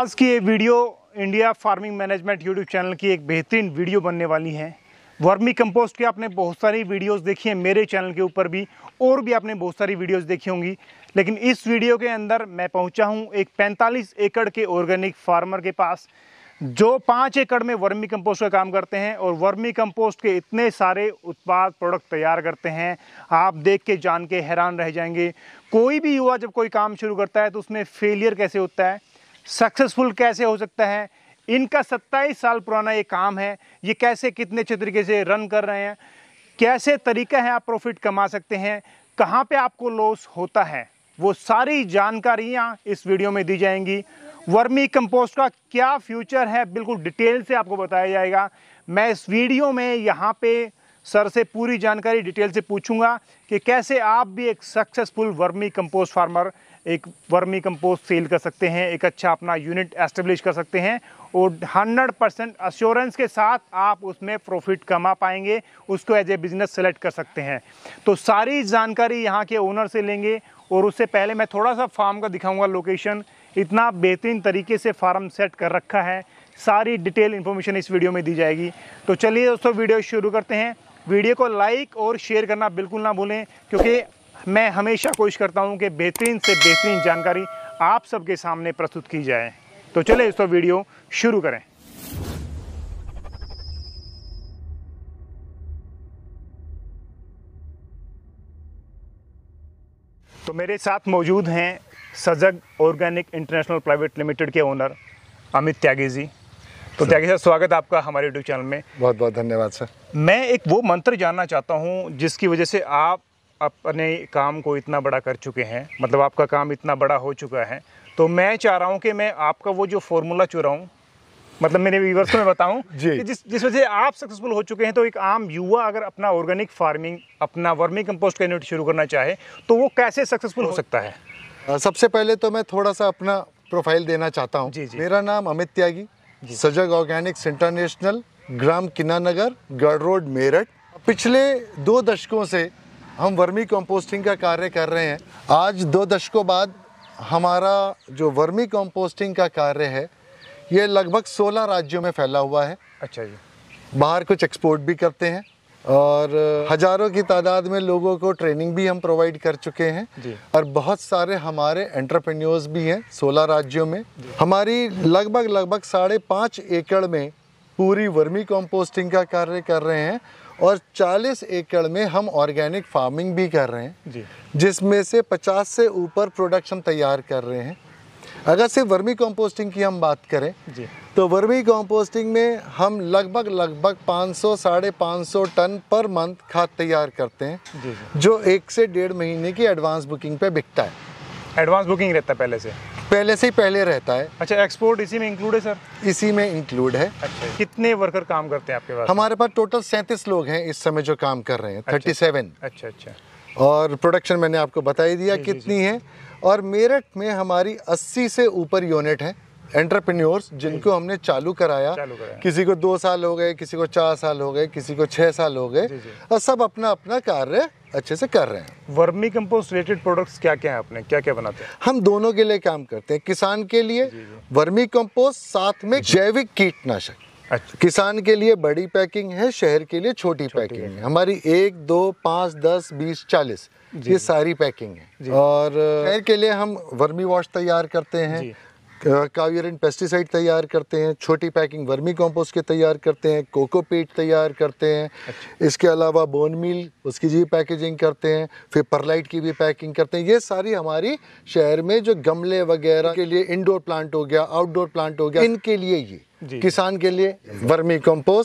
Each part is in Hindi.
आज की ये video India farming management YouTube channel की एक बेहतरीन वीडियो बनने वाली है वर्मी कंपोस्ट की आपने बहुत सारी वीडियोस देखी हैं मेरे चैनल के ऊपर भी और भी आपने बहुत सारी वीडियोस देखी होंगी लेकिन इस वीडियो के अंदर मैं पहुंचा हूं एक 45 एकड़ के ऑर्गेनिक फार्मर के पास जो पाँच एकड़ में वर्मी कंपोस्ट का काम करते हैं और वर्मी कंपोस्ट के इतने सारे उत्पाद प्रोडक्ट तैयार करते हैं आप देख के जान के हैरान रह जाएंगे कोई भी युवा जब कोई काम शुरू करता है तो उसमें फेलियर कैसे होता है सक्सेसफुल कैसे हो सकता है इनका 27 साल पुराना ये काम है ये कैसे कितने अच्छे तरीके से रन कर रहे हैं कैसे तरीका है आप प्रॉफिट कमा सकते हैं कहाँ पे आपको लॉस होता है वो सारी जानकारियाँ इस वीडियो में दी जाएंगी वर्मी कंपोस्ट का क्या फ्यूचर है बिल्कुल डिटेल से आपको बताया जाएगा मैं इस वीडियो में यहाँ पे सर से पूरी जानकारी डिटेल से पूछूंगा कि कैसे आप भी एक सक्सेसफुल वर्मी कंपोस्ट फार्मर एक वर्मी कंपोस्ट सेल कर सकते हैं एक अच्छा अपना यूनिट एस्टेब्लिश कर सकते हैं और 100 परसेंट अश्योरेंस के साथ आप उसमें प्रॉफिट कमा पाएंगे उसको एज ए बिजनेस सेलेक्ट कर सकते हैं तो सारी जानकारी यहाँ के ओनर से लेंगे और उससे पहले मैं थोड़ा सा फार्म का दिखाऊंगा लोकेशन इतना बेहतरीन तरीके से फार्म सेट कर रखा है सारी डिटेल इन्फॉर्मेशन इस वीडियो में दी जाएगी तो चलिए दोस्तों वीडियो शुरू करते हैं वीडियो को लाइक और शेयर करना बिल्कुल ना भूलें क्योंकि मैं हमेशा कोशिश करता हूँ कि बेहतरीन से बेहतरीन जानकारी आप सबके सामने प्रस्तुत की जाए तो चले तो वीडियो शुरू करें तो मेरे साथ मौजूद हैं Sajag organic international private limited के ओनर अमित त्यागी जी तो त्यागी सर स्वागत आपका हमारे यूट्यूब चैनल में बहुत बहुत धन्यवाद सर मैं एक वो मंत्र जानना चाहता हूँ जिसकी वजह से आप अपने काम को इतना बड़ा कर चुके हैं मतलब आपका काम इतना बड़ा हो चुका है तो मैं चाह रहा हूँ कि मैं आपका वो जो फॉर्मूला चुराऊँ मतलब मेरे व्यूवर्स को मैं बताऊँ जिस जिस वजह से आप सक्सेसफुल हो चुके हैं तो एक आम युवा अगर अपना ऑर्गेनिक फार्मिंग अपना वर्मी कंपोस्ट का यूनिट शुरू करना चाहे तो वो कैसे सक्सेसफुल हो सकता है सबसे पहले तो मैं थोड़ा सा अपना प्रोफाइल देना चाहता हूँ मेरा नाम अमित त्यागी सजग ऑर्गेनिक्स इंटरनेशनल ग्राम नगर गढ़ रोड मेरठ पिछले दो दशकों से हम वर्मी कंपोस्टिंग का कार्य कर रहे हैं आज दो दशकों बाद हमारा जो वर्मी कंपोस्टिंग का कार्य है ये लगभग 16 राज्यों में फैला हुआ है अच्छा जी बाहर कुछ एक्सपोर्ट भी करते हैं और हजारों की तादाद में लोगों को ट्रेनिंग भी हम प्रोवाइड कर चुके हैं और बहुत सारे हमारे एंटरप्रेन्योर्स भी हैं सोलह राज्यों में हमारी लगभग लगभग साढ़े पाँच एकड़ में पूरी वर्मी कंपोस्टिंग का कार्य कर रहे हैं और 40 एकड़ में हम ऑर्गेनिक फार्मिंग भी कर रहे हैं जिसमें से 50 से ऊपर प्रोडक्ट हम तैयार कर रहे हैं अगर सिर्फ वर्मी कंपोस्टिंग की हम बात करें जी। तो वर्मी कंपोस्टिंग में हम लगभग लगभग 500 सौ साढ़े पाँच टन पर मंथ खाद तैयार करते हैं जो एक से डेढ़ महीने की एडवांस बुकिंग पे बिकता है एडवांस बुकिंग रहता है पहले से पहले से ही पहले रहता है अच्छा एक्सपोर्ट इसी में इंक्लूड है सर इसी में इंक्लूड है अच्छा, अच्छा। कितने वर्कर काम करते हैं आपके पास हमारे पास टोटल सैंतीस लोग हैं इस समय जो काम कर रहे हैं थर्टी अच्छा। सेवन अच्छा अच्छा और प्रोडक्शन मैंने आपको बता ही दिया जी, कितनी जी, है और मेरठ में हमारी अस्सी से ऊपर यूनिट है एंटरप्रेन्योर्स जिनको हमने चालू कराया, चालू कराया किसी को दो साल हो गए किसी को चार साल हो गए किसी को छः साल हो गए और सब अपना अपना कार्य अच्छे से कर रहे हैं वर्मी कंपोस्ट रिलेटेड प्रोडक्ट्स क्या क्या हैं आपने क्या क्या बनाते हैं हम दोनों के लिए काम करते हैं किसान के लिए वर्मी कंपोस्ट साथ में जैविक कीटनाशक अच्छा। किसान के लिए बड़ी पैकिंग है शहर के लिए छोटी, छोटी पैकिंग है।, है हमारी एक दो पाँच दस बीस चालीस ये सारी पैकिंग है और शहर के लिए हम वर्मी वॉश तैयार करते हैं कावियरिन पेस्टिसाइड तैयार करते हैं छोटी पैकिंग वर्मी कॉम्पोस्ट के तैयार करते हैं कोकोपीट तैयार करते हैं अच्छा। इसके अलावा बोन मील उसकी भी पैकेजिंग करते हैं फिर परलाइट की भी पैकिंग करते हैं ये सारी हमारी शहर में जो गमले वगैरह के लिए इंडोर प्लांट हो गया आउटडोर प्लांट हो गया इनके लिए ये किसान के लिए वर्मी क्या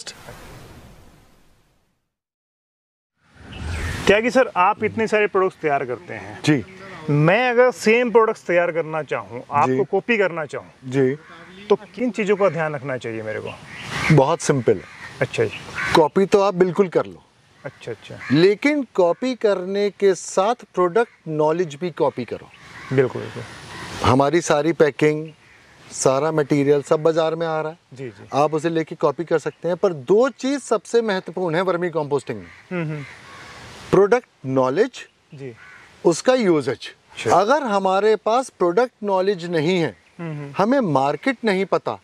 त्यागी सर आप इतने सारे प्रोडक्ट्स तैयार करते हैं जी मैं अगर सेम प्रोडक्ट्स तैयार करना चाहूँ आपको कॉपी करना चाहूँ जी तो किन चीज़ों का ध्यान रखना चाहिए मेरे को बहुत सिंपल अच्छा जी कॉपी तो आप बिल्कुल कर लो अच्छा अच्छा लेकिन कॉपी करने के साथ प्रोडक्ट नॉलेज भी कॉपी करो बिल्कुल बिल्कुल हमारी सारी पैकिंग सारा मटेरियल सब बाजार में आ रहा है जी जी आप उसे लेके कॉपी कर सकते हैं पर दो चीज़ सबसे महत्वपूर्ण है वर्मी कंपोस्टिंग में प्रोडक्ट हम्म, हम्म। नॉलेज जी उसका यूजेज अगर हमारे पास प्रोडक्ट नॉलेज नहीं है हमें मार्केट नहीं पता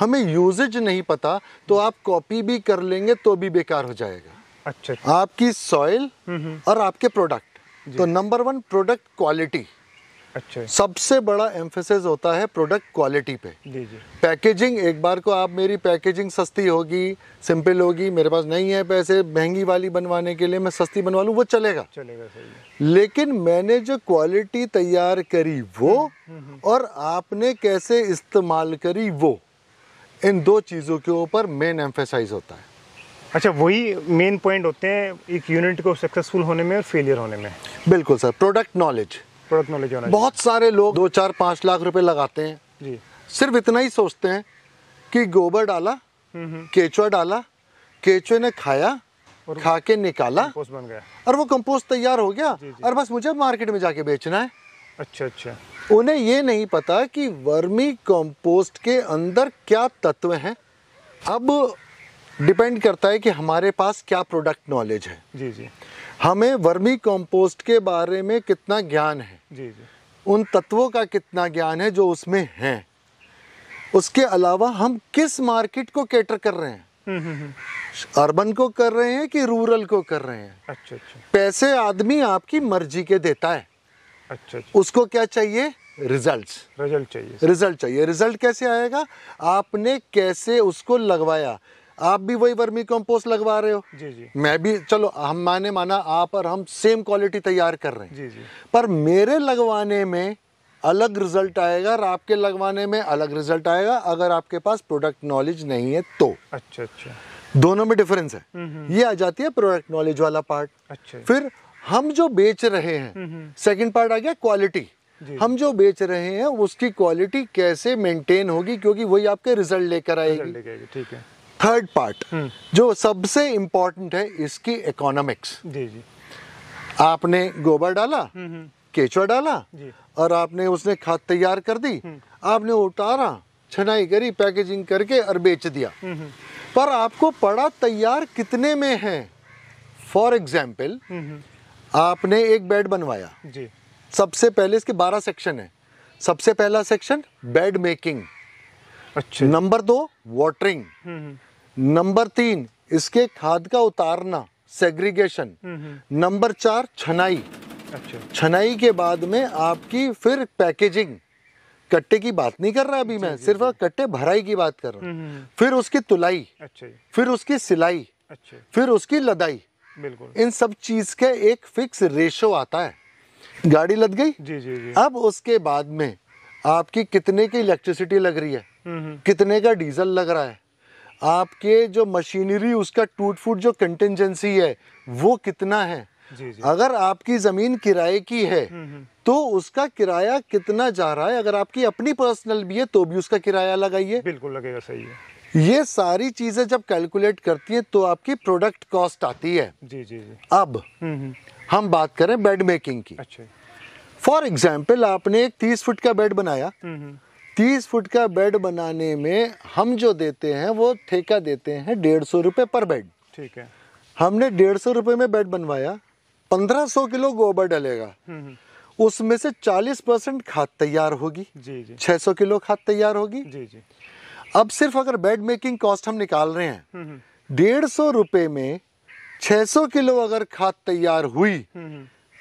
हमें यूजेज नहीं पता तो आप कॉपी भी कर लेंगे तो भी बेकार हो जाएगा अच्छा, अच्छा। आपकी सॉइल और आपके प्रोडक्ट तो नंबर वन प्रोडक्ट क्वालिटी अच्छा सबसे बड़ा एम्फेसिस होता है प्रोडक्ट क्वालिटी पे जी जी पैकेजिंग एक बार को आप मेरी पैकेजिंग सस्ती होगी सिंपल होगी मेरे पास नहीं है पैसे महंगी वाली बनवाने के लिए मैं सस्ती बनवा लूँ वो चलेगा चलेगा सही लेकिन मैंने जो क्वालिटी तैयार करी वो हम्म, हम्म, हम्म। और आपने कैसे इस्तेमाल करी वो इन दो चीज़ों के ऊपर मेन एम्फेसाइज होता है अच्छा वही मेन पॉइंट होते हैं एक यूनिट को सक्सेसफुल होने में और फेलियर होने में बिल्कुल sir product knowledge product knowledge होना बहुत सारे लोग दो चार पाँच लाख रुपए लगाते हैं जी सिर्फ इतना ही सोचते हैं कि गोबर डाला हम्म, हम्म। केचुआ डाला केचुए ने खाया और खा के निकाला बन गया और वो कंपोस्ट तैयार हो गया जी, जी। और बस मुझे मार्केट में जाके बेचना है अच्छा अच्छा उन्हें ये नहीं पता कि वर्मी कंपोस्ट के अंदर क्या तत्व हैं अब डिपेंड करता है कि हमारे पास क्या प्रोडक्ट नॉलेज है जी जी हमें वर्मी कंपोस्ट के बारे में कितना ज्ञान है जी जी उन तत्वों का कितना ज्ञान है जो उसमें है उसके अलावा हम किस मार्केट को कैटर कर रहे हैं अर्बन हम्म, हम्म, हम्म। को कर रहे हैं कि रूरल को कर रहे हैं अच्छा अच्छा पैसे आदमी आपकी मर्जी के देता है अच्छा, अच्छा। उसको क्या चाहिए रिजल्ट्स रिजल्ट चाहिए रिजल्ट चाहिए रिजल्ट कैसे आएगा आपने कैसे उसको लगवाया आप भी वही वर्मी कंपोस्ट लगवा रहे हो जी जी मैं भी चलो हम माने माना आप और हम सेम क्वालिटी तैयार कर रहे हैं जी जी पर मेरे लगवाने में अलग रिजल्ट आएगा और आपके लगवाने में अलग रिजल्ट आएगा अगर आपके पास प्रोडक्ट नॉलेज नहीं है तो अच्छा अच्छा दोनों में डिफरेंस है हम्म, हम्म। ये आ जाती है प्रोडक्ट नॉलेज वाला पार्ट अच्छा फिर हम जो बेच रहे हैं सेकंड हम्म, पार्ट आ गया क्वालिटी हम जो बेच रहे हैं उसकी क्वालिटी कैसे मेंटेन होगी क्योंकि वही आपके रिजल्ट लेकर आएगी ठीक है थर्ड हम्म। पार्ट जो सबसे इम्पोर्टेंट है इसकी इकोनॉमिक्स जी जी आपने गोबर डाला हम्म, हम्म। केचुआ डाला और आपने उसने खाद तैयार कर दी आपने उतारा छनाई करी पैकेजिंग करके और बेच दिया पर आपको पड़ा तैयार कितने में है फॉर एग्जाम्पल आपने एक बेड बनवाया जी सबसे पहले इसके बारह सेक्शन है सबसे पहला सेक्शन बेड मेकिंग अच्छा नंबर दो वाटरिंग नंबर तीन इसके खाद का उतारना सेग्रीगेशन हम्म, हम्म. नंबर चार छनाई अच्छा छनाई के बाद में आपकी फिर पैकेजिंग कट्टे की बात नहीं कर रहा अभी मैं सिर्फ कट्टे भराई की बात कर रहा हूँ हम्म, फिर उसकी तुलाई अच्छा फिर उसकी सिलाई अच्छा फिर उसकी लदाई बिल्कुल इन सब चीज के एक फिक्स रेशो आता है गाड़ी लद गई जी जी जी अब उसके बाद में आपकी कितने की इलेक्ट्रिसिटी लग रही है कितने का डीजल लग रहा है आपके जो मशीनरी उसका टूट फूट जो कंटेंजेंसी है वो कितना है जी जी। अगर आपकी ज़मीन किराए की है हम्म, हम्म। तो उसका किराया कितना जा रहा है अगर आपकी अपनी पर्सनल भी है तो भी उसका किराया लगाइए बिल्कुल लगेगा सही है ये सारी चीज़ें जब कैलकुलेट करती है तो आपकी प्रोडक्ट कॉस्ट आती है जी जी जी अब हम्म, हम बात करें बेड मेकिंग की अच्छा फॉर एग्जाम्पल आपने एक तीस फुट का बेड बनाया तीस फुट का बेड बनाने में हम जो देते हैं वो ठेका देते हैं डेढ़ सौ रुपये पर बेड ठीक है हमने डेढ़ सौ रुपये में बेड बनवाया पंद्रह सौ किलो गोबर डलेगा हम्म, हम्म। उसमें से चालीस परसेंट खाद तैयार होगी जी जी छः सौ किलो खाद तैयार होगी जी जी अब सिर्फ अगर बेड मेकिंग कॉस्ट हम निकाल रहे हैं हम्म, डेढ़ सौ रुपये में सौ किलो अगर खाद तैयार हुई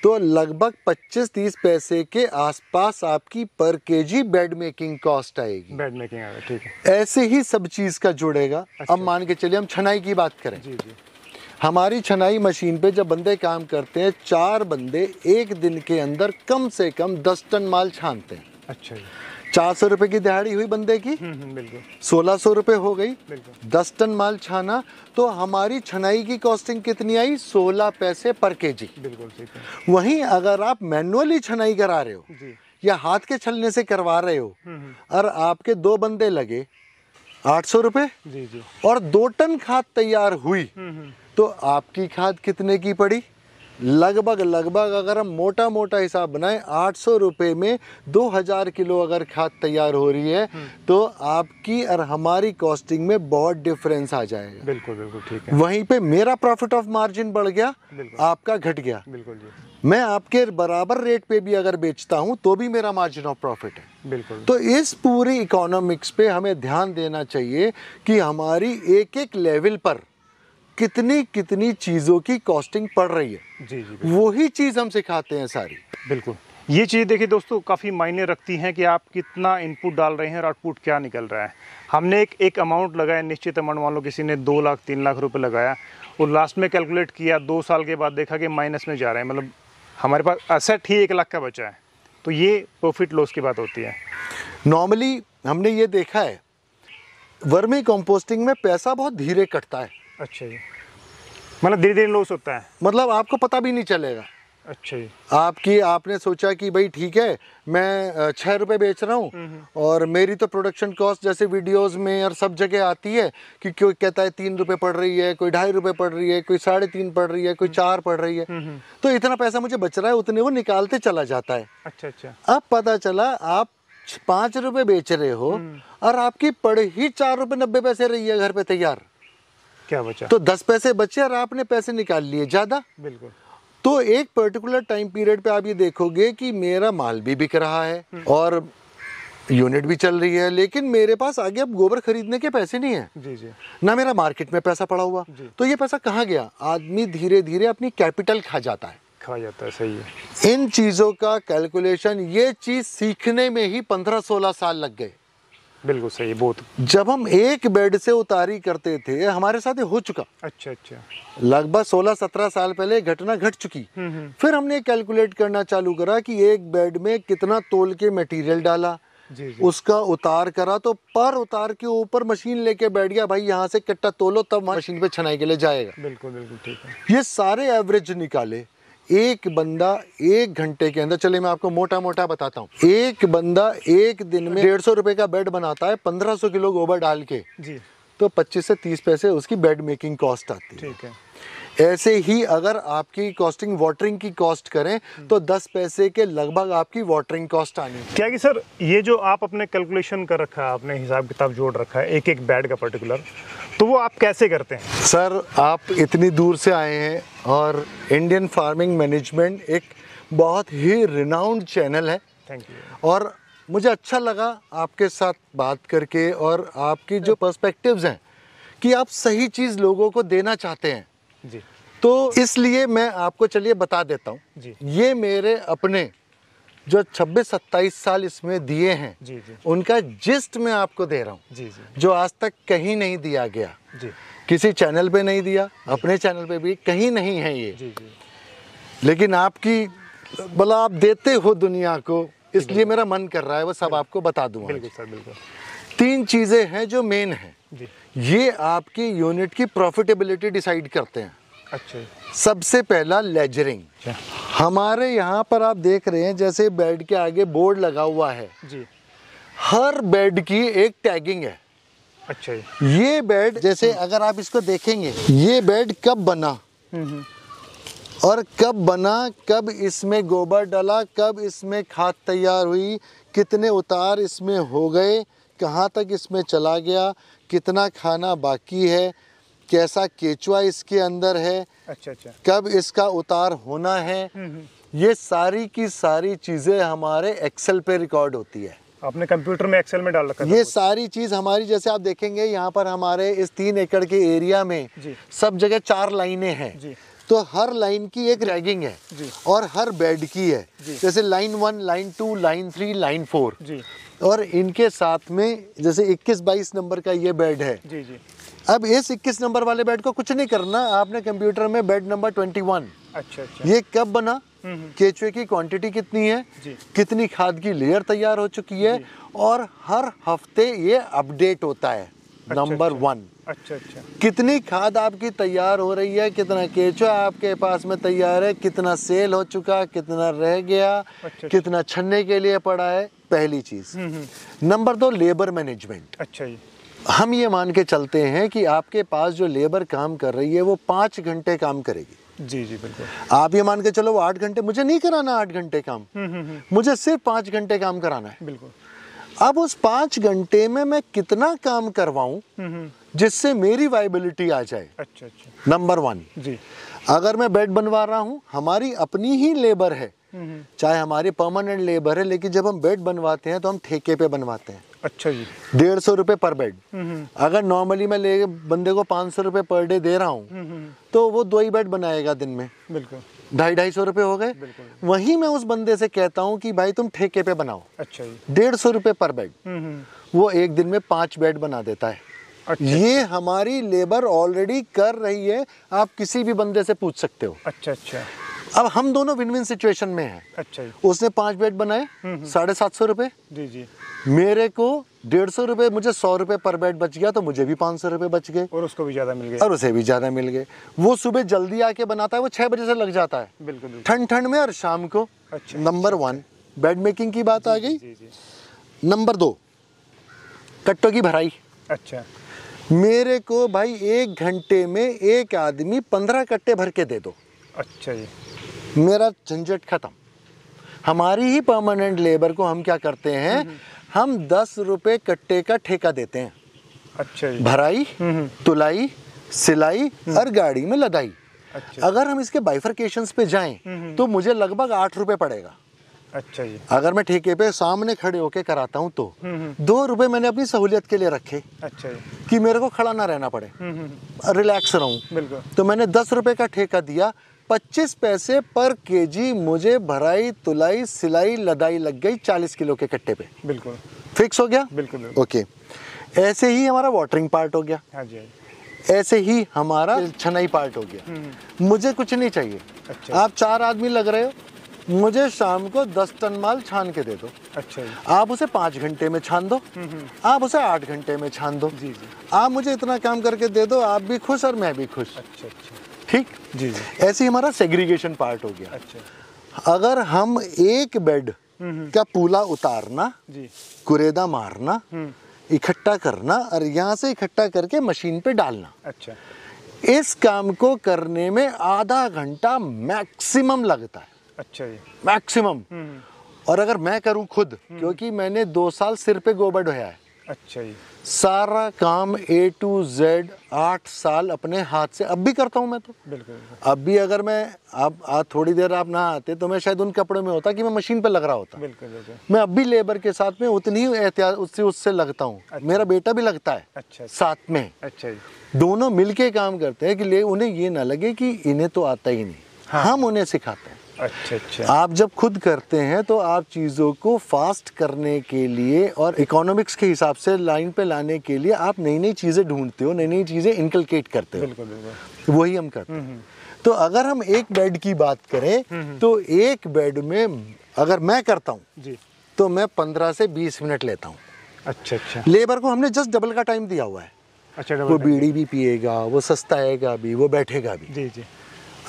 तो लगभग 25-30 पैसे के आसपास आपकी पर केजी बेड मेकिंग कॉस्ट आएगी बेड मेकिंग आएगा ठीक है ऐसे ही सब चीज़ का जुड़ेगा अच्छा। अब मान के चलिए हम छनाई की बात करें जी जी हमारी छनाई मशीन पे जब बंदे काम करते हैं चार बंदे एक दिन के अंदर कम से कम दस टन माल छानते हैं अच्छा जी चार सौ रुपये की दिहाड़ी हुई बंदे की हम्म, हम्म, सोलह सौ रुपए हो गई दस टन माल छाना तो हमारी छनाई की कॉस्टिंग कितनी आई सोलह पैसे पर के जी बिल्कुल वही अगर आप मैनुअली छनाई करा रहे हो या हाथ के छलने से करवा रहे हो हम्म, और आपके दो बंदे लगे आठ सौ रुपये और दो टन खाद तैयार हुई तो आपकी खाद कितने की पड़ी लगभग लगभग अगर हम मोटा मोटा हिसाब बनाएं आठ सौ रुपये में दो हज़ार किलो अगर खाद तैयार हो रही है हम्म। तो आपकी और हमारी कॉस्टिंग में बहुत डिफरेंस आ जाएगा बिल्कुल बिल्कुल ठीक है वहीं पे मेरा प्रॉफिट ऑफ मार्जिन बढ़ गया आपका घट गया बिल्कुल मैं आपके बराबर रेट पे भी अगर बेचता हूँ तो भी मेरा मार्जिन ऑफ प्रॉफिट है बिल्कुल तो इस पूरी इकोनॉमिक्स पे हमें ध्यान देना चाहिए कि हमारी एक एक लेवल पर कितनी कितनी चीज़ों की कॉस्टिंग पड़ रही है जी जी वही चीज़ हम सिखाते हैं सारी बिल्कुल ये चीज़ देखिए दोस्तों काफ़ी मायने रखती है कि आप कितना इनपुट डाल रहे हैं और आउटपुट क्या निकल रहा है हमने एक एक अमाउंट लगाया निश्चित अमाउंट मान लो किसी ने दो लाख तीन लाख रुपए लगाया और लास्ट में कैलकुलेट किया दो साल के बाद देखा कि माइनस में जा रहे हैं मतलब हमारे पास असेट ही एक लाख का बचा है तो ये प्रॉफिट लॉस की बात होती है नॉर्मली हमने ये देखा है वर्मी कंपोस्टिंग में पैसा बहुत धीरे कटता है अच्छा जी मतलब धीरे धीरे लॉस होता है मतलब आपको पता भी नहीं चलेगा अच्छा जी आपकी आपने सोचा कि भाई ठीक है मैं छः रुपये बेच रहा हूँ हम्म, हम्म। और मेरी तो प्रोडक्शन कॉस्ट जैसे वीडियोस में और सब जगह आती है कि कोई कहता है तीन रुपये पड़ रही है कोई ढाई रुपये पड़ रही है कोई साढ़े तीन पड़ रही है कोई हम्म। चार पड़ रही है तो इतना पैसा मुझे बच रहा है उतने वो निकालते चला जाता है अच्छा अच्छा अब पता चला आप पाँच रुपये बेच रहे हो और आपकी पड़ ही चार रुपये नब्बे पैसे रही है घर पे तैयार क्या बचा तो दस पैसे बचे और आपने पैसे निकाल लिए ज़्यादा बिल्कुल तो एक पर्टिकुलर टाइम पीरियड पे आप ये देखोगे कि मेरा माल भी बिक रहा है हम्म। और यूनिट भी चल रही है लेकिन मेरे पास आगे अब गोबर खरीदने के पैसे नहीं है जी जी ना मेरा मार्केट में पैसा पड़ा हुआ तो ये पैसा कहाँ गया आदमी धीरे धीरे अपनी कैपिटल खा जाता है खा जाता है सही है इन चीज़ों का कैलकुलेशन ये चीज़ सीखने में ही पंद्रह सोलह साल लग गए बिल्कुल सही बहुत जब हम एक बेड से उतारी करते थे हमारे साथ हो चुका अच्छा अच्छा लगभग 16-17 साल पहले घटना घट चुकी हम्म, हम्म। फिर हमने कैलकुलेट करना चालू करा कि एक बेड में कितना तोल के मटेरियल डाला जी जी। उसका उतार करा तो पर उतार के ऊपर मशीन लेके बैठ गया भाई यहाँ से कट्टा तोलो तब मशीन पे छनाई के लिए जाएगा बिल्कुल बिल्कुल ठीक है ये सारे एवरेज निकाले एक बंदा एक घंटे के अंदर चलिए मैं आपको मोटा मोटा बताता हूँ एक बंदा एक दिन में डेढ़ सौ रुपए का बेड बनाता है पंद्रह सौ किलो गोबर डाल के जी तो पच्चीस से तीस पैसे उसकी बेड मेकिंग कॉस्ट आती है ठीक है ऐसे ही अगर आपकी कॉस्टिंग वाटरिंग की कॉस्ट करें तो 10 पैसे के लगभग आपकी वाटरिंग कॉस्ट आनी क्या कि सर ये जो आप अपने कैलकुलेशन कर रखा है आपने हिसाब किताब जोड़ रखा है एक एक बेड का पर्टिकुलर तो वो आप कैसे करते हैं सर आप इतनी दूर से आए हैं और इंडियन फार्मिंग मैनेजमेंट एक बहुत ही रिनाउंड चैनल है थैंक यू और मुझे अच्छा लगा आपके साथ बात करके और आपकी जो पर्सपेक्टिव्स हैं कि आप सही चीज़ लोगों को देना चाहते हैं जी तो इसलिए मैं आपको चलिए बता देता हूँ ये मेरे अपने जो 26-27 साल इसमें दिए हैं जी, जी। उनका जिस्ट मैं आपको दे रहा हूँ जो आज तक कहीं नहीं दिया गया जी। किसी चैनल पे नहीं दिया अपने चैनल पे भी कहीं नहीं है ये जी, जी। लेकिन आपकी भला आप देते हो दुनिया को इसलिए मेरा मन कर रहा है वो सब आपको बता दूंगा बिल्कुल सर बिल्कुल तीन चीज़ें हैं जो मेन है ये आपकी यूनिट की प्रॉफिटेबिलिटी डिसाइड करते हैं अच्छा सबसे पहला लेजरिंग अच्छा। हमारे यहाँ पर आप देख रहे हैं जैसे बेड के आगे बोर्ड लगा हुआ है जी हर बेड की एक टैगिंग है अच्छा ये बेड जैसे हम्म। अगर आप इसको देखेंगे ये बेड कब बना हम्म, हम्म। और कब बना कब इसमें गोबर डाला कब इसमें खाद तैयार हुई कितने उतार इसमें हो गए कहाँ तक इसमें चला गया कितना खाना बाकी है कैसा केचुआ इसके अंदर है अच्छा अच्छा कब इसका उतार होना है हम्म, हम्म। ये सारी की सारी चीज़ें हमारे एक्सेल पे रिकॉर्ड होती है आपने कंप्यूटर में एक्सेल में डाल रखा ये सारी चीज़ हमारी जैसे आप देखेंगे यहाँ पर हमारे इस तीन एकड़ के एरिया में सब जगह चार लाइनें हैं तो हर लाइन की एक रैगिंग है और हर बेड की है जैसे line one line two line three line four और इनके साथ में जैसे 21-22 नंबर का ये बेड है जी जी अब इस 21 नंबर वाले बेड को कुछ नहीं करना आपने कंप्यूटर में बेड नंबर 21 अच्छा अच्छा ये कब बना हम्म, हम्म। केचुए की क्वांटिटी कितनी है कितनी खाद की लेयर तैयार हो चुकी है और हर हफ्ते ये अपडेट होता है नंबर अच्छा, वन अच्छा।, अच्छा अच्छा कितनी खाद आपकी तैयार हो रही है कितना केचो आपके पास में तैयार है कितना सेल हो चुका कितना रह गया अच्छा, अच्छा। कितना छन्ने के लिए पड़ा है पहली चीज नंबर दो लेबर मैनेजमेंट अच्छा जी हम ये मान के चलते हैं कि आपके पास जो लेबर काम कर रही है वो पांच घंटे काम करेगी जी जी बिल्कुल आप ये मान के चलो वो आठ घंटे मुझे नहीं कराना आठ घंटे काम हम्म, हम्म, हम्म। मुझे सिर्फ पांच घंटे काम कराना है बिल्कुल अब उस पाँच घंटे में मैं कितना काम करवाऊ हम्म। जिससे मेरी वाइबिलिटी आ जाए अच्छा अच्छा नंबर वन जी अगर मैं बेड बनवा रहा हूँ हमारी अपनी ही लेबर है हम्म। चाहे हमारी परमानेंट लेबर है लेकिन जब हम बेड बनवाते हैं तो हम ठेके पे बनवाते हैं अच्छा जी डेढ़ सौ रूपये पर बेड हम्म। अगर नॉर्मली मैं ले बंदे को पाँच सौ रूपये पर डे दे रहा हूँ तो वो दो ही बेड बनाएगा दिन में बिल्कुल ढाई ढाई सौ रुपए हो गए वहीं मैं उस बंदे से कहता हूँ कि भाई तुम ठेके पे बनाओ अच्छा डेढ़ सौ रुपए पर बेड हम्म, हम्म। वो एक दिन में पांच बेड बना देता है अच्छा। ये हमारी लेबर ऑलरेडी कर रही है आप किसी भी बंदे से पूछ सकते हो अच्छा अच्छा अब हम दोनों विन विन सिचुएशन में हैं अच्छा उसने पांच बेड बनाए हम्म, हम्म। साढ़े सात सौ रूपए मेरे को डेढ़ सौ रुपये मुझे सौ रूपए पर बेड बच गया तो मुझे भी पांच सौ रुपये बच गए और उसको भी ज़्यादा मिल गए और उसे भी ज़्यादा मिल गए वो सुबह जल्दी आके बनाता है वो छह बजे से लग जाता है बिल्कुल ठंड ठंड में और शाम को अच्छा नंबर वन बेड मेकिंग की बात आ गई नंबर दो कट्टों की भराई अच्छा मेरे को भाई एक घंटे में एक आदमी पंद्रह कट्टे भर के दे दो अच्छा जी मेरा झंझट ख़त्म हमारी ही परमानेंट लेबर को हम क्या करते हैं हम्म। हम दस रुपए कट्टे का ठेका देते हैं अच्छा भराई हम्म, हम्म। तुलाई सिलाई और गाड़ी में लदाई अच्छा अगर हम इसके बाइफरकेशन पे जाएं तो मुझे लगभग आठ रुपए पड़ेगा अच्छा जी अगर मैं ठेके पे सामने खड़े होके कराता हूँ तो दो रुपए मैंने अपनी सहूलियत के लिए रखे अच्छा जी कि मेरे को खड़ा ना रहना पड़े रिलैक्स रहूँ तो मैंने दस रुपए का ठेका दिया पच्चीस पैसे पर केजी मुझे भराई तुलाई सिलाई लदाई लग गई चालीस किलो के कट्टे पे बिल्कुल फिक्स हो गया बिल्कुल, ओके ऐसे ही हमारा वाटरिंग पार्ट हो गया हाँ, हाँ जी ऐसे ही हमारा छनाई पार्ट हो गया हम्म। मुझे कुछ नहीं चाहिए अच्छा। आप चार आदमी लग रहे हो मुझे शाम को दस टन माल छान के दे दो अच्छा आप उसे पाँच घंटे में छान दो हम्म, हम्म। आप उसे आठ घंटे में छान दो जी जी आप मुझे इतना काम करके दे दो आप भी खुश और मैं भी खुश अच्छा अच्छा ठीक जी ऐसे हमारा सेग्रीगेशन पार्ट हो गया अच्छा अगर हम एक बेड हम्म, हम्म। का पूला उतारना कुरेदा मारना हम्म। इकट्ठा करना और यहाँ से इकट्ठा करके मशीन पे डालना अच्छा इस काम को करने में आधा घंटा मैक्सिमम लगता है अच्छा जी मैक्सिमम और अगर मैं करूं खुद क्योंकि मैंने दो साल सिर पे गोबर ढोया है अच्छा जी सारा काम ए टू जेड आठ साल अपने हाथ से अब भी करता हूँ मैं तो बिल्कुल अब भी अगर मैं आप आज थोड़ी देर आप ना आते तो मैं शायद उन कपड़ों में होता कि मैं मशीन पर लग रहा होता बिल्कुल मैं अब भी लेबर के साथ में उतनी ही एहतियात उससे उससे लगता हूँ अच्छा। मेरा बेटा भी लगता है अच्छा, अच्छा। साथ में अच्छा जी दोनों मिल के काम करते हैं कि ले उन्हें ये ना लगे कि इन्हें तो आता ही नहीं हाँ, हम हाँ। उन्हें सिखाते हैं अच्छा अच्छा आप जब खुद करते हैं तो आप चीज़ों को फास्ट करने के लिए और इकोनॉमिक्स के हिसाब से लाइन पे लाने के लिए आप नई नई चीज़ें ढूंढते हो नई नई चीज़ें इनकलकेट करते हो बिल्कुल वही हम करते हैं तो अगर हम एक बेड की बात करें तो एक बेड में अगर मैं करता हूँ तो मैं पंद्रह से बीस मिनट लेता हूँ अच्छा अच्छा लेबर को हमने जस्ट डबल का टाइम दिया हुआ है अच्छा वो बीड़ी भी पिएगा वो सस्ता आएगा भी वो बैठेगा भी जी जी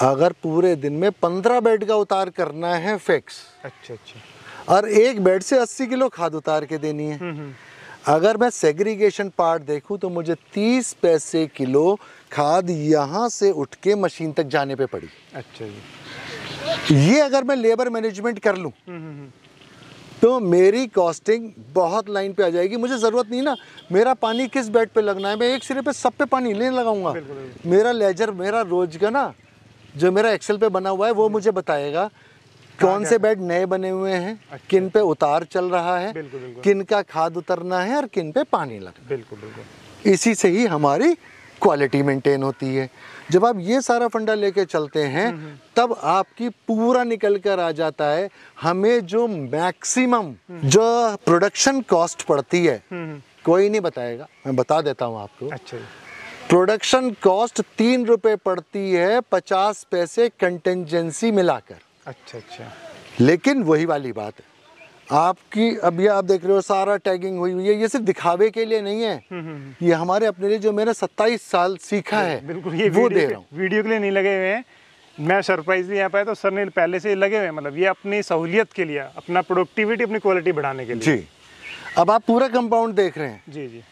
अगर पूरे दिन में पंद्रह बेड का उतार करना है फिक्स अच्छा अच्छा और एक बेड से अस्सी किलो खाद उतार के देनी है हम्म, हम्म। अगर मैं सेग्रीगेशन पार्ट देखूं तो मुझे तीस पैसे किलो खाद यहाँ से उठ के मशीन तक जाने पे पड़ी अच्छा जी ये अगर मैं लेबर मैनेजमेंट कर लूँ हम्म, तो मेरी कॉस्टिंग बहुत लाइन पे आ जाएगी मुझे ज़रूरत नहीं ना मेरा पानी किस बेड पे लगना है मैं एक सिरे पे सब पे पानी लेने लगाऊंगा मेरा लेजर मेरा रोज का ना जो मेरा एक्सेल पे बना हुआ है वो मुझे बताएगा कौन से बेड नए बने हुए हैं अच्छा। किन पे उतार चल रहा है बिल्कुल, बिल्कुल। किन का खाद उतरना है और किन पे पानी लगना बिल्कुल बिल्कुल इसी से ही हमारी क्वालिटी मेंटेन होती है जब आप ये सारा फंडा लेके चलते हैं हम्म, हम्म। तब आपकी पूरा निकल कर आ जाता है हमें जो मैक्सिमम जो प्रोडक्शन कॉस्ट पड़ती है हम्म, कोई नहीं बताएगा मैं बता देता हूँ आपको अच्छा प्रोडक्शन कॉस्ट तीन रुपए पड़ती है पचास पैसे कंटेंजेंसी मिलाकर अच्छा अच्छा लेकिन वही वाली बात है आपकी अब ये आप देख रहे हो सारा टैगिंग हुई हुई है ये सिर्फ दिखावे के लिए नहीं है हम्म, हम्म, हम्म। ये हमारे अपने लिए जो मैंने सत्ताईस साल सीखा है बिल्कुल ये वो दे रहा हूँ वीडियो के लिए नहीं लगे हुए हैं मैं सरप्राइज नहीं आ पाया तो सर ने पहले से लगे हुए हैं मतलब ये अपनी सहूलियत के लिए अपना प्रोडक्टिविटी अपनी क्वालिटी बढ़ाने के लिए जी अब आप पूरा कंपाउंड देख रहे हैं जी जी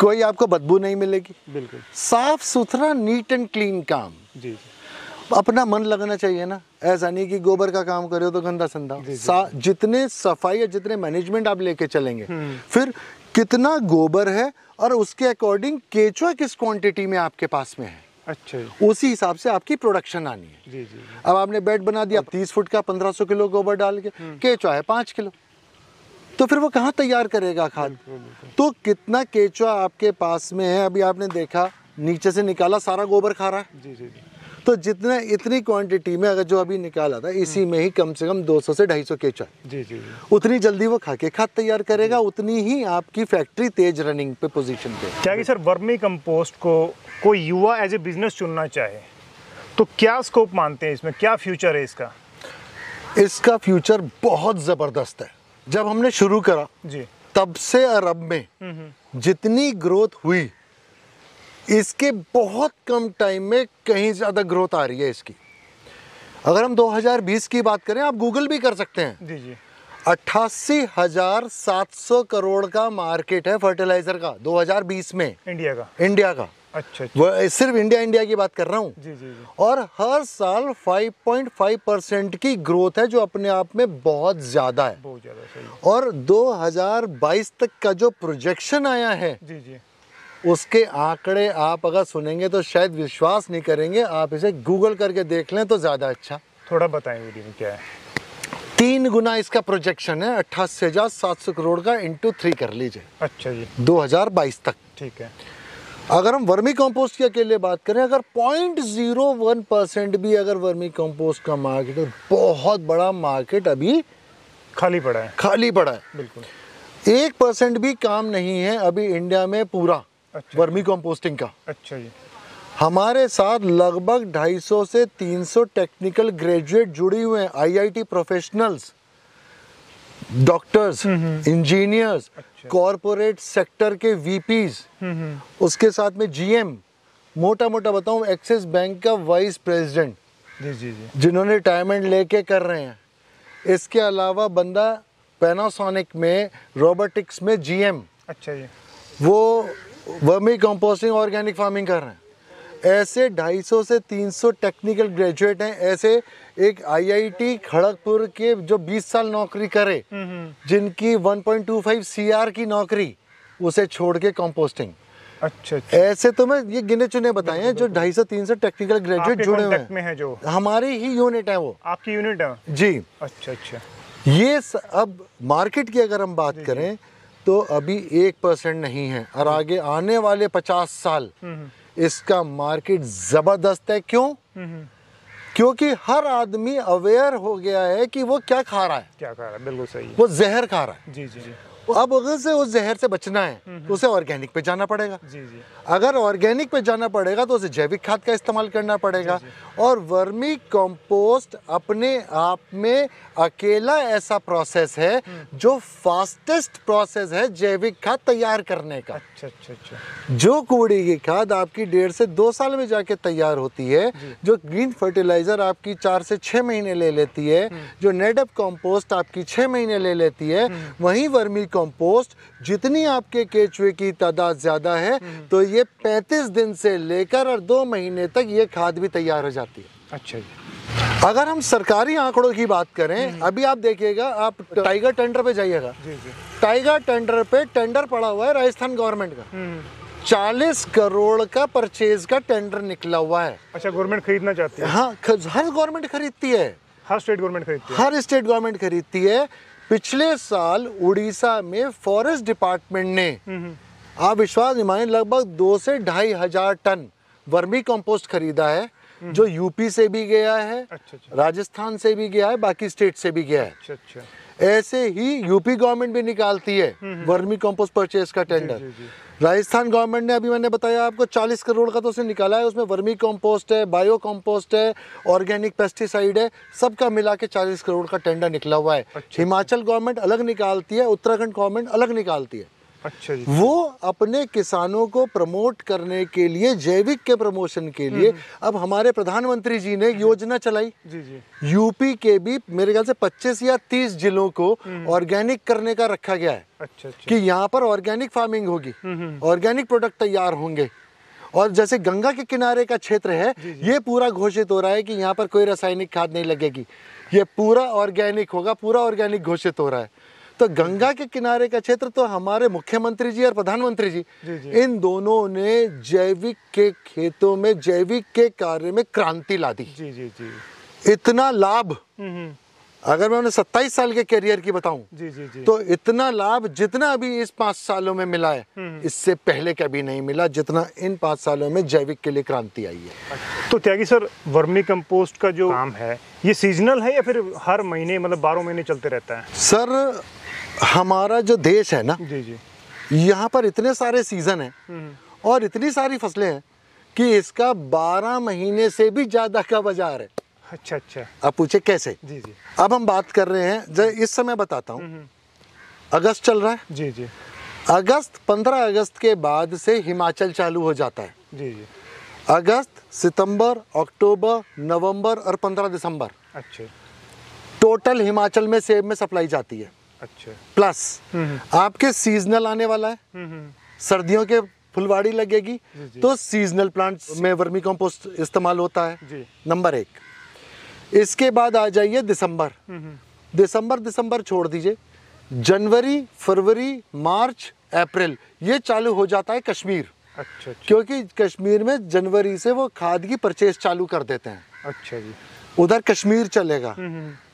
कोई आपको बदबू नहीं मिलेगी बिल्कुल साफ सुथरा नीट एंड क्लीन काम जी, अपना मन लगना चाहिए ना ऐसा नहीं कि गोबर का काम करे तो गंदा संदा जितने सफाई या जितने मैनेजमेंट आप लेके चलेंगे हम्म। फिर कितना गोबर है और उसके अकॉर्डिंग केचुआ किस क्वांटिटी में आपके पास में है अच्छा उसी हिसाब से आपकी प्रोडक्शन आनी है जी जी अब आपने बेड बना दिया तीस फुट का पंद्रह सौ किलो गोबर डाल के हम्म। केचुआ है पांच किलो तो फिर वो कहाँ तैयार करेगा खाद तो कितना केचुआ आपके पास में है अभी आपने देखा नीचे से निकाला सारा गोबर खा रहा है जी जी तो जितने इतनी क्वांटिटी में अगर जो अभी निकाला था इसी हम्म। में ही कम से कम 200 से 250 केचुआ जी, जी जी उतनी जल्दी वो खा के खाद तैयार करेगा उतनी ही आपकी फैक्ट्री तेज रनिंग पे पोजीशन पे क्या कि सर वर्मी कंपोस्ट को कोई युवा एज ए बिजनेस चुनना चाहे तो क्या स्कोप मानते हैं इसमें क्या फ्यूचर है इसका इसका फ्यूचर बहुत ज़बरदस्त है जब हमने शुरू करा जी तब से अरब में हम्म, हम्म। जितनी ग्रोथ हुई इसके बहुत कम टाइम में कहीं ज़्यादा ग्रोथ आ रही है इसकी अगर हम 2020 की बात करें आप गूगल भी कर सकते हैं जी जी अट्ठासी हजार सात सौ करोड़ का मार्केट है फर्टिलाइजर का 2020 में इंडिया का इंडिया का अच्छा, अच्छा। सिर्फ इंडिया इंडिया की बात कर रहा हूँ और हर साल 5.5 परसेंट की ग्रोथ है जो अपने आप में बहुत ज़्यादा है बहुत ज़्यादा और 2022 तक का जो प्रोजेक्शन आया है जी जी उसके आंकड़े आप अगर सुनेंगे तो शायद विश्वास नहीं करेंगे आप इसे गूगल करके देख लें तो ज़्यादा अच्छा थोड़ा बताएं वीडियो में क्या है तीन गुना इसका प्रोजेक्शन है अट्ठासी हजार सात सौ करोड़ का इंटू थ्री कर लीजिए अच्छा जी दो तक ठीक है अगर हम वर्मी कंपोस्ट के अकेले बात करें अगर पॉइंट जीरो वन परसेंट भी अगर वर्मी कंपोस्ट का मार्केट है बहुत बड़ा मार्केट अभी खाली पड़ा है खाली पड़ा है बिल्कुल एक परसेंट भी काम नहीं है अभी इंडिया में पूरा अच्छा वर्मी कंपोस्टिंग का अच्छा जी हमारे साथ लगभग 250 से 300 टेक्निकल ग्रेजुएट जुड़े हुए हैं IIT professionals doctors engineers corporate sector के वीपीज हम्म, हम्म। उसके साथ में जीएम मोटा मोटा बताऊं एक्सिस बैंक का वाइस प्रेसिडेंट जी जी जी जिन्होंने रिटायरमेंट लेके कर रहे हैं इसके अलावा बंदा पेनासोनिक में रोबोटिक्स में जीएम अच्छा जी वो वर्मी कंपोस्टिंग ऑर्गेनिक फार्मिंग कर रहे हैं ऐसे 250 से 300 टेक्निकल ग्रेजुएट हैं ऐसे एक आईआईटी खड़गपुर के जो 20 साल नौकरी करे हम्म, हम्म। जिनकी 1.25 सीआर की नौकरी उसे छोड़ के कॉम्पोस्टिंग अच्छा, अच्छा, ऐसे तो मैं ये गिने चुने बताए हैं जो ढाई सौ तीन सौ टेक्निकल ग्रेजुएट जुड़े हुए हैं है जो हमारी ही यूनिट है वो आपकी यूनिट है जी अच्छा अच्छा ये स, अब मार्केट की अगर हम बात करें तो अभी एक परसेंट नहीं है और हम्म। आगे आने वाले पचास साल इसका मार्केट ज़बरदस्त है क्यों क्योंकि हर आदमी अवेयर हो गया है कि वो क्या खा रहा है क्या खा रहा है बिल्कुल सही वो जहर खा रहा है जी जी जी तो अब अगर से उस जहर से बचना है हम्म, तो हम्म। उसे ऑर्गेनिक पे जाना पड़ेगा जी जी अगर ऑर्गेनिक पे जाना पड़ेगा तो उसे जैविक खाद का इस्तेमाल करना पड़ेगा जी जी। और वर्मी कंपोस्ट अपने आप में अकेला ऐसा प्रोसेस है हम्म। जो फास्टेस्ट प्रोसेस है जैविक खाद तैयार करने का अच्छा अच्छा अच्छा जो कूड़ी की खाद आपकी डेढ़ से दो साल में जाके तैयार होती है जो ग्रीन फर्टिलाइजर आपकी चार से छह महीने ले लेती है जो नेडअप कॉम्पोस्ट आपकी छह महीने ले लेती है वही वर्मी कंपोस्ट जितनी आपके केचुए की तादाद ज़्यादा है हम्म। तो ये 35 दिन से लेकर और दो महीने तक ये खाद भी तैयार हो जाती है अच्छा जी अगर हम सरकारी आंकड़ों की बात करें हम्म। अभी आप देखिएगा आप टाइगर टेंडर पे जाइएगा टाइगर टेंडर पे टेंडर पड़ा हुआ है राजस्थान गवर्नमेंट का हम्म। चालीस करोड़ का परचेज का टेंडर निकला हुआ है अच्छा गवर्नमेंट खरीदना चाहती है हाँ हर गवर्नमेंट खरीदती है हर स्टेट गवर्नमेंट खरीदती है हर स्टेट गवर्नमेंट खरीदती है पिछले साल उड़ीसा में फॉरेस्ट डिपार्टमेंट ने आप विश्वास नहीं लगभग दो से ढाई हजार टन वर्मी कंपोस्ट खरीदा है हम्म। जो यूपी से भी गया है अच्छा, अच्छा, राजस्थान से भी गया है बाकी स्टेट से भी गया है अच्छा।, अच्छा। ऐसे ही यूपी गवर्नमेंट भी निकालती है hmm, hmm. Vermicompost purchase का टेंडर जी, जी, जी। राजस्थान गवर्नमेंट ने अभी मैंने बताया आपको 40 करोड़ का तो उसने निकाला है उसमें वर्मी कंपोस्ट है बायो कंपोस्ट है ऑर्गेनिक पेस्टिसाइड है सबका मिला के चालीस करोड़ का टेंडर निकला हुआ है अच्छा, अच्छा। हिमाचल गवर्नमेंट अलग निकालती है उत्तराखंड गवर्नमेंट अलग निकालती है अच्छा जी वो अपने किसानों को प्रमोट करने के लिए जैविक के प्रमोशन के लिए हम्म। अब हमारे प्रधानमंत्री जी ने योजना चलाई जी जी यूपी के भी मेरे ख्याल से 25 या 30 जिलों को हम्म। ऑर्गेनिक करने का रखा गया है अच्छा, जी। अच्छा। कि यहाँ पर ऑर्गेनिक फार्मिंग होगी हम्म, ऑर्गेनिक प्रोडक्ट तैयार होंगे और जैसे गंगा के किनारे का क्षेत्र है ये पूरा घोषित हो रहा है कि यहाँ पर कोई रासायनिक खाद नहीं लगेगी ये पूरा ऑर्गेनिक होगा पूरा ऑर्गेनिक घोषित हो रहा है तो गंगा के किनारे का क्षेत्र तो हमारे मुख्यमंत्री जी और प्रधानमंत्री जी, जी, जी इन दोनों ने जैविक के खेतों में जैविक के कार्य में क्रांति ला दी जी जी जी इतना लाभ हम्म, हम्म। अगर मैं उन्हें सत्ताईस साल के करियर की बताऊं जी जी जी तो इतना लाभ जितना अभी इस पांच सालों में मिला है हम्म, इससे पहले कभी नहीं मिला जितना इन पांच सालों में जैविक के लिए क्रांति आई है तो त्यागी सर वर्मी कंपोस्ट का जो काम है ये सीजनल है या फिर हर महीने मतलब बारह महीने चलते रहता है सर हमारा जो देश है ना जी जी यहाँ पर इतने सारे सीज़न हैं हम्म, हम्म। और इतनी सारी फसलें हैं कि इसका बारह महीने से भी ज़्यादा का बाजार है अच्छा अच्छा अब पूछे कैसे जी जी अब हम बात कर रहे हैं जब इस समय बताता हूँ हम्म, अगस्त चल रहा है जी जी अगस्त पंद्रह अगस्त के बाद से हिमाचल चालू हो जाता है जी जी अगस्त सितंबर अक्टूबर नवंबर और पंद्रह दिसंबर अच्छा टोटल हिमाचल में सेब में सप्लाई जाती है अच्छा प्लस हम्म। आपके सीजनल आने वाला है हम्म, हम्म। सर्दियों के फुलवाड़ी लगेगी तो सीजनल प्लांट में वर्मी कंपोस्ट इस्तेमाल होता है नंबर एक इसके बाद आ जाइए दिसंबर दिसंबर दिसंबर छोड़ दीजिए जनवरी फरवरी मार्च अप्रैल ये चालू हो जाता है कश्मीर अच्छा, अच्छा क्योंकि कश्मीर में जनवरी से वो खाद की परचेज चालू कर देते हैं अच्छा जी उधर कश्मीर चलेगा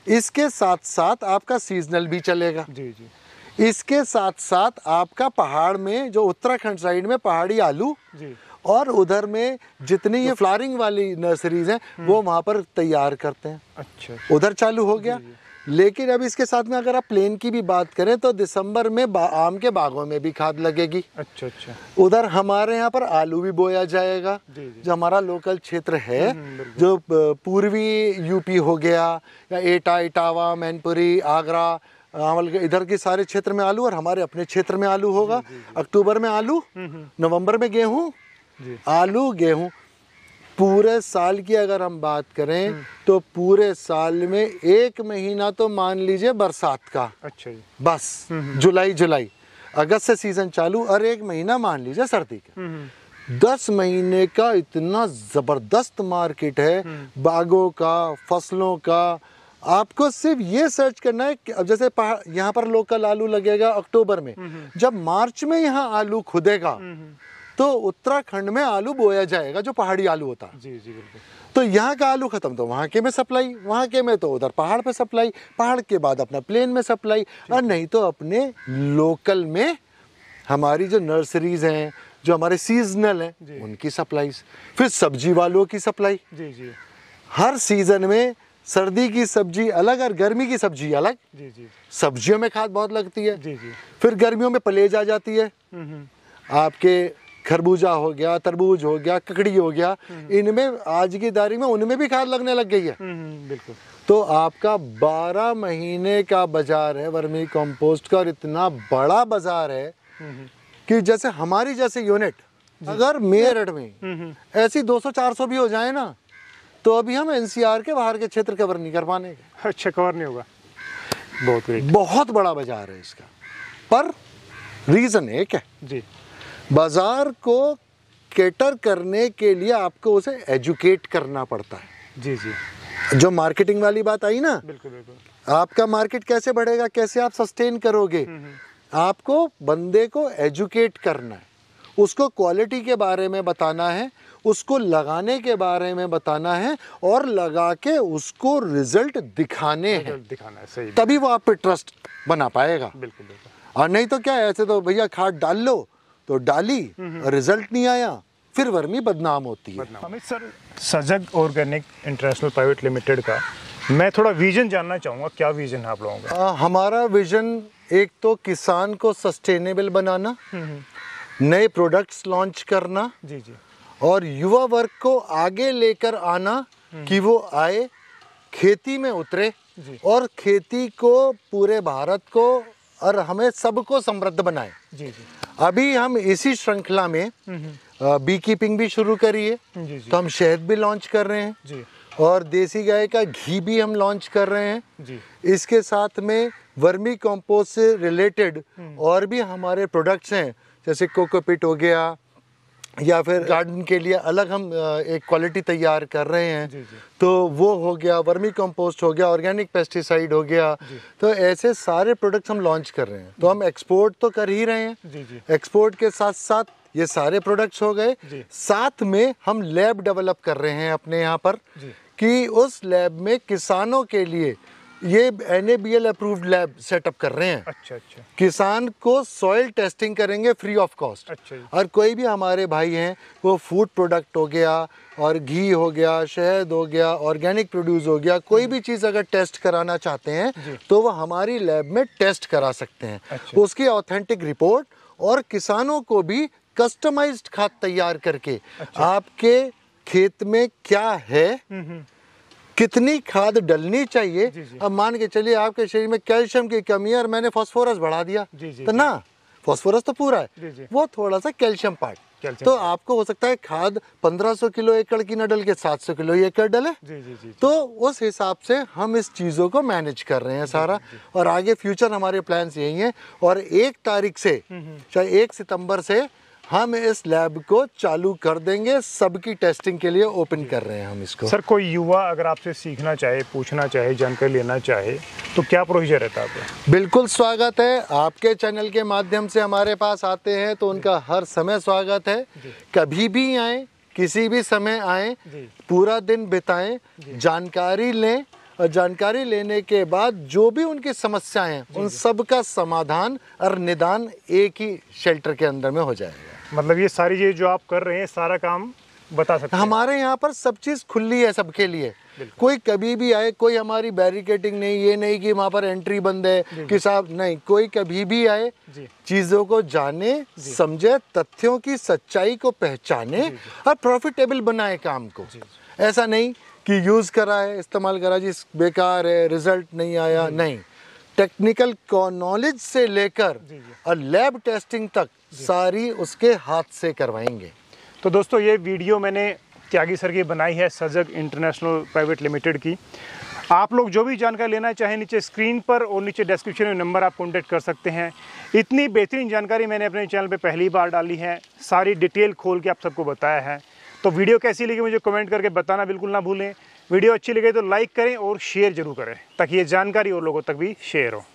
इसके साथ साथ आपका सीजनल भी चलेगा जी जी इसके साथ साथ आपका पहाड़ में जो उत्तराखंड साइड में पहाड़ी आलू जी और उधर में जितनी ये फ्लारिंग तो वाली नर्सरीज हैं हम्म। वो वहाँ पर तैयार करते हैं अच्छा उधर चालू हो गया जी जी। लेकिन अब इसके साथ में अगर आप प्लेन की भी बात करें तो दिसंबर में आम के बागों में भी खाद लगेगी अच्छा अच्छा उधर हमारे यहाँ पर आलू भी बोया जाएगा जी जी। जो हमारा लोकल क्षेत्र है हम्म, हम्म, जो पूर्वी यूपी हो गया या एटा इटावा मैनपुरी आगरा इधर के सारे क्षेत्र में आलू और हमारे अपने क्षेत्र में आलू होगा अक्टूबर में आलू हम्म, नवम्बर में गेहूँ आलू गेहूँ पूरे साल की अगर हम बात करें हम्म। तो पूरे साल में एक महीना तो मान लीजिए बरसात का अच्छा बस हम्म, हम्म। जुलाई जुलाई अगस्त से सीजन चालू और एक महीना मान लीजिए सर्दी का दस महीने का इतना ज़बरदस्त मार्केट है बागों का फसलों का आपको सिर्फ ये सर्च करना है कि अब जैसे यहाँ पर लोकल आलू लगेगा अक्टूबर में जब मार्च में यहाँ आलू खुदेगा तो उत्तराखंड में आलू बोया जाएगा जो पहाड़ी आलू होता है जी जी बिल्कुल तो यहाँ का आलू ख़त्म तो वहाँ के में सप्लाई वहाँ के में तो उधर पहाड़ पे सप्लाई पहाड़ के बाद अपना प्लेन में सप्लाई और नहीं तो अपने लोकल में हमारी जो नर्सरीज हैं जो हमारे सीजनल हैं उनकी सप्लाई फिर सब्जी वालों की सप्लाई जी जी हर सीज़न में सर्दी की सब्जी अलग और गर्मी की सब्जी अलग जी जी सब्जियों में खाद बहुत लगती है जी जी फिर गर्मियों में पलेज आ जाती है हम्म, हम्म। आपके खरबूजा हो गया तरबूज हो गया ककड़ी हो गया हम्म। इनमें आज की तारीख में उनमें भी खाद लगने लग गई है हम्म, हम्म, बिल्कुल तो आपका 12 महीने का बाजार है वर्मी कंपोस्ट का और इतना बड़ा बाजार है कि जैसे हमारी जैसे यूनिट अगर मेरठ में ऐसी 200-400 भी हो जाए ना तो अभी हम एनसीआर के बाहर के क्षेत्र कवर नहीं कर पाने अच्छा कवर नहीं होगा बहुत बहुत बड़ा बाजार है इसका पर रीज़न एक है जी बाज़ार को केटर करने के लिए आपको उसे एजुकेट करना पड़ता है जी जी जो मार्केटिंग वाली बात आई ना बिल्कुल बिल्कुल आपका मार्केट कैसे बढ़ेगा कैसे आप सस्टेन करोगे हम्म, हम्म। आपको बंदे को एजुकेट करना है उसको क्वालिटी के बारे में बताना है उसको लगाने के बारे में बताना है और लगा के उसको रिजल्ट दिखाने हैं दिखाना है सही तभी वो आप पे ट्रस्ट बना पाएगा बिल्कुल बिल्कुल और नहीं तो क्या ऐसे तो भैया खाद डाल लो तो डाली रिजल्ट नहीं आया फिर वर्मी बदनाम होती है Amit sir Sajag organic international private limited का मैं थोड़ा विजन जानना चाहूँगा क्या विजन है आप लोगों का आ, हमारा विजन एक तो किसान को सस्टेनेबल बनाना नए प्रोडक्ट्स लॉन्च करना जी जी और युवा वर्ग को आगे लेकर आना हम्म। कि वो आए खेती में उतरे और खेती को पूरे भारत को और हमें सबको समृद्ध बनाए जी जी अभी हम इसी श्रृंखला में बी कीपिंग भी शुरू करी है जी जी। तो हम शहद भी लॉन्च कर रहे हैं जी। और देसी गाय का घी भी हम लॉन्च कर रहे हैं जी। इसके साथ में वर्मी कंपोस्ट से रिलेटेड हम्म। और भी हमारे प्रोडक्ट्स हैं जैसे कोकोपिट हो गया या फिर गार्डन के लिए अलग हम एक क्वालिटी तैयार कर रहे हैं जी जी। तो वो हो गया वर्मी कंपोस्ट हो गया ऑर्गेनिक पेस्टिसाइड हो गया तो ऐसे सारे प्रोडक्ट्स हम लॉन्च कर रहे हैं तो हम एक्सपोर्ट तो कर ही रहे हैं एक्सपोर्ट के साथ साथ ये सारे प्रोडक्ट्स हो गए साथ में हम लैब डेवलप कर रहे हैं अपने यहाँ पर कि उस लैब में किसानों के लिए ये एन अप्रूव्ड लैब सेटअप कर रहे हैं अच्छा अच्छा किसान को सॉइल टेस्टिंग करेंगे फ्री ऑफ कॉस्ट अच्छा और कोई भी हमारे भाई हैं वो फूड प्रोडक्ट हो गया और घी हो गया शहद हो गया ऑर्गेनिक प्रोड्यूस हो गया कोई भी चीज़ अगर टेस्ट कराना चाहते हैं तो वो हमारी लैब में टेस्ट करा सकते हैं अच्छा। उसकी ऑथेंटिक रिपोर्ट और किसानों को भी कस्टमाइज्ड खाद तैयार करके अच्छा। आपके खेत में क्या है हम्म, हम्म। कितनी खाद डलनी चाहिए अब मान के चलिए आपके शरीर में कैल्शियम की कमी है और मैंने फॉस्फोरस बढ़ा दिया जी, जी, तो ना फॉस्फोरस तो पूरा है वो थोड़ा सा कैल्शियम पार्ट तो आपको हो सकता है खाद 1500 किलो एकड़ की न डल के 700 किलो एकड़ डले जी, जी, जी, तो उस हिसाब से हम इस चीज़ों को मैनेज कर रहे हैं सारा और आगे फ्यूचर हमारे प्लान्स यही हैं और एक तारीख से हम्म, हम्म। चाहे एक सितंबर से हम इस लैब को चालू कर देंगे सबकी टेस्टिंग के लिए ओपन कर रहे हैं हम इसको सर कोई युवा अगर आपसे सीखना चाहे पूछना चाहे जानकारी लेना चाहे तो क्या प्रोसीजर है आपका बिल्कुल स्वागत है आपके चैनल के माध्यम से हमारे पास आते हैं तो उनका हर समय स्वागत है कभी भी आए किसी भी समय आए पूरा दिन बिताएं जानकारी लें जानकारी लेने के बाद जो भी उनकी समस्याएं हैं उन सब का समाधान और निदान एक ही शेल्टर के अंदर में हो जाएगा मतलब ये सारी चीज़ जो आप कर रहे हैं सारा काम बता सकते हमारे यहाँ पर सब चीज़ खुली है सबके लिए कोई कभी भी आए कोई हमारी बैरिकेटिंग नहीं ये नहीं कि वहाँ पर एंट्री बंद है कि साहब नहीं कोई कभी भी आए चीज़ों को जाने समझे तथ्यों की सच्चाई को पहचाने और प्रॉफिटेबल बनाए काम को ऐसा नहीं कि यूज़ करा है इस्तेमाल करा जी बेकार है रिज़ल्ट नहीं आया हम्म। नहीं टेक्निकल नॉलेज से लेकर और लैब टेस्टिंग तक सारी उसके हाथ से करवाएंगे तो दोस्तों ये वीडियो मैंने त्यागी सर की बनाई है सजग इंटरनेशनल प्राइवेट लिमिटेड की आप लोग जो भी जानकारी लेना चाहें नीचे स्क्रीन पर और नीचे डिस्क्रिप्शन में नंबर आप कॉन्टेक्ट कर सकते हैं इतनी बेहतरीन जानकारी मैंने अपने चैनल पर पहली बार डाली है सारी डिटेल खोल के आप सबको बताया है तो वीडियो कैसी लगी मुझे कमेंट करके बताना बिल्कुल ना भूलें वीडियो अच्छी लगी तो लाइक करें और शेयर जरूर करें ताकि ये जानकारी और लोगों तक भी शेयर हो